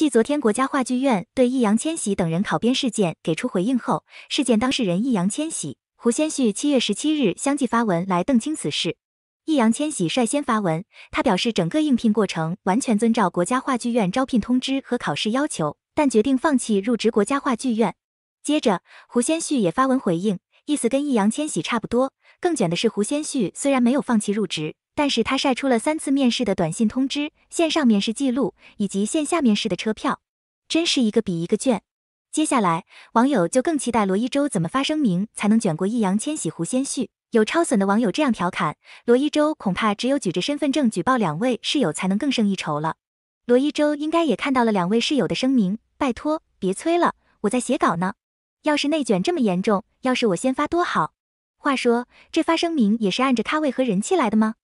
继昨天国家话剧院对易烊千玺等人考编事件给出回应后，事件当事人易烊千玺、胡先煦七月十七日相继发文来澄清此事。易烊千玺率先发文，他表示整个应聘过程完全遵照国家话剧院招聘通知和考试要求，但决定放弃入职国家话剧院。接着，胡先煦也发文回应，意思跟易烊千玺差不多。更卷的是，胡先煦虽然没有放弃入职。但是他晒出了三次面试的短信通知、线上面试记录以及线下面试的车票，真是一个比一个卷。接下来，网友就更期待罗一周怎么发声明才能卷过易烊千玺、胡先煦。有超损的网友这样调侃：罗一周恐怕只有举着身份证举报两位室友才能更胜一筹了。罗一周应该也看到了两位室友的声明，拜托别催了，我在写稿呢。要是内卷这么严重，要是我先发多好。话说，这发声明也是按着咖位和人气来的吗？